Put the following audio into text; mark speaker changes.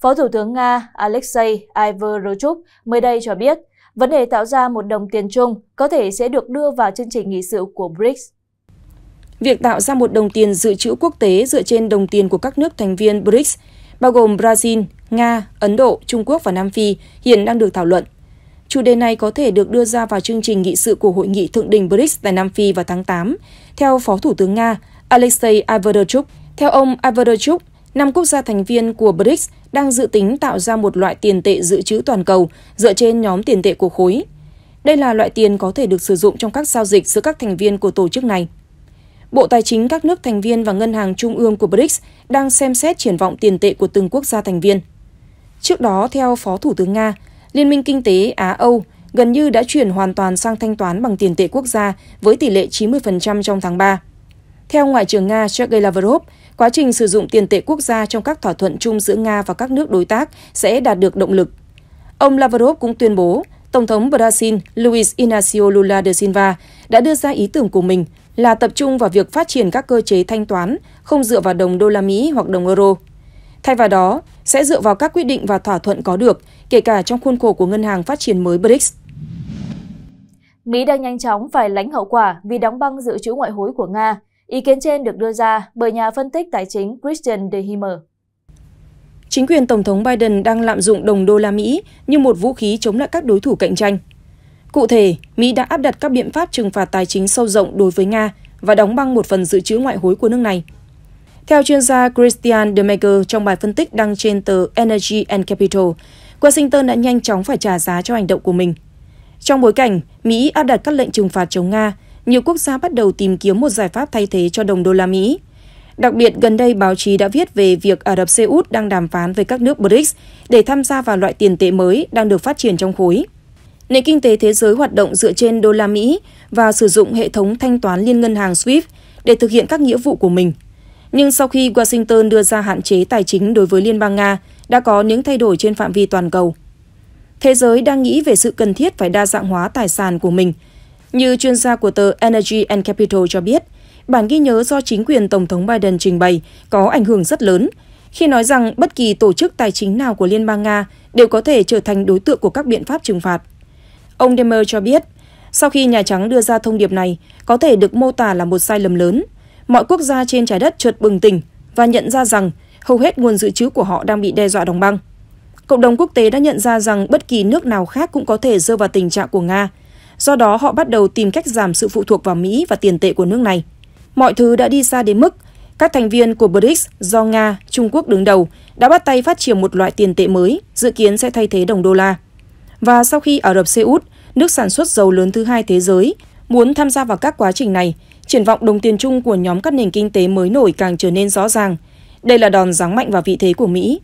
Speaker 1: Phó Thủ tướng Nga Alexei Iverochuk mới đây cho biết, vấn đề tạo ra một đồng tiền chung có thể sẽ được đưa vào chương trình nghị sự của BRICS.
Speaker 2: Việc tạo ra một đồng tiền dự trữ quốc tế dựa trên đồng tiền của các nước thành viên BRICS, bao gồm Brazil, Nga, Ấn Độ, Trung Quốc và Nam Phi, hiện đang được thảo luận. Chủ đề này có thể được đưa ra vào chương trình nghị sự của Hội nghị Thượng đỉnh BRICS tại Nam Phi vào tháng 8, theo Phó Thủ tướng Nga Alexei Averdchuk. Theo ông Averdchuk, Năm quốc gia thành viên của BRICS đang dự tính tạo ra một loại tiền tệ dự trữ toàn cầu dựa trên nhóm tiền tệ của khối. Đây là loại tiền có thể được sử dụng trong các giao dịch giữa các thành viên của tổ chức này. Bộ Tài chính các nước thành viên và Ngân hàng Trung ương của BRICS đang xem xét triển vọng tiền tệ của từng quốc gia thành viên. Trước đó, theo Phó Thủ tướng Nga, Liên minh Kinh tế Á-Âu gần như đã chuyển hoàn toàn sang thanh toán bằng tiền tệ quốc gia với tỷ lệ 90% trong tháng 3. Theo Ngoại trưởng Nga Sergei Lavrov, quá trình sử dụng tiền tệ quốc gia trong các thỏa thuận chung giữa Nga và các nước đối tác sẽ đạt được động lực. Ông Lavrov cũng tuyên bố Tổng thống Brazil Luiz Inácio Lula da Silva đã đưa ra ý tưởng của mình là tập trung vào việc phát triển các cơ chế thanh toán không dựa vào đồng đô la Mỹ hoặc đồng euro. Thay vào đó, sẽ dựa vào các quyết định và thỏa thuận có được, kể cả trong khuôn khổ của Ngân hàng Phát triển mới BRICS.
Speaker 1: Mỹ đang nhanh chóng phải lãnh hậu quả vì đóng băng dự trữ ngoại hối của Nga Ý kiến trên được đưa ra bởi nhà phân tích tài chính Christian DeHimmer.
Speaker 2: Chính quyền Tổng thống Biden đang lạm dụng đồng đô la Mỹ như một vũ khí chống lại các đối thủ cạnh tranh. Cụ thể, Mỹ đã áp đặt các biện pháp trừng phạt tài chính sâu rộng đối với Nga và đóng băng một phần dự trữ ngoại hối của nước này. Theo chuyên gia Christian DeMaker trong bài phân tích đăng trên tờ Energy and Capital, Washington đã nhanh chóng phải trả giá cho hành động của mình. Trong bối cảnh, Mỹ áp đặt các lệnh trừng phạt chống Nga nhiều quốc gia bắt đầu tìm kiếm một giải pháp thay thế cho đồng đô la Mỹ. Đặc biệt, gần đây báo chí đã viết về việc Ả Rập Xê Út đang đàm phán với các nước BRICS để tham gia vào loại tiền tệ mới đang được phát triển trong khối. Nền kinh tế thế giới hoạt động dựa trên đô la Mỹ và sử dụng hệ thống thanh toán liên ngân hàng SWIFT để thực hiện các nghĩa vụ của mình. Nhưng sau khi Washington đưa ra hạn chế tài chính đối với Liên bang Nga, đã có những thay đổi trên phạm vi toàn cầu. Thế giới đang nghĩ về sự cần thiết phải đa dạng hóa tài sản của mình – như chuyên gia của tờ Energy and Capital cho biết, bản ghi nhớ do chính quyền Tổng thống Biden trình bày có ảnh hưởng rất lớn khi nói rằng bất kỳ tổ chức tài chính nào của Liên bang Nga đều có thể trở thành đối tượng của các biện pháp trừng phạt. Ông Demer cho biết, sau khi Nhà Trắng đưa ra thông điệp này, có thể được mô tả là một sai lầm lớn. Mọi quốc gia trên trái đất trượt bừng tỉnh và nhận ra rằng hầu hết nguồn dự trữ của họ đang bị đe dọa đóng băng. Cộng đồng quốc tế đã nhận ra rằng bất kỳ nước nào khác cũng có thể rơi vào tình trạng của Nga Do đó họ bắt đầu tìm cách giảm sự phụ thuộc vào Mỹ và tiền tệ của nước này. Mọi thứ đã đi xa đến mức các thành viên của BRICS do Nga, Trung Quốc đứng đầu đã bắt tay phát triển một loại tiền tệ mới, dự kiến sẽ thay thế đồng đô la. Và sau khi Ả Rập Xê Út, nước sản xuất dầu lớn thứ hai thế giới, muốn tham gia vào các quá trình này, triển vọng đồng tiền chung của nhóm các nền kinh tế mới nổi càng trở nên rõ ràng. Đây là đòn giáng mạnh vào vị thế của Mỹ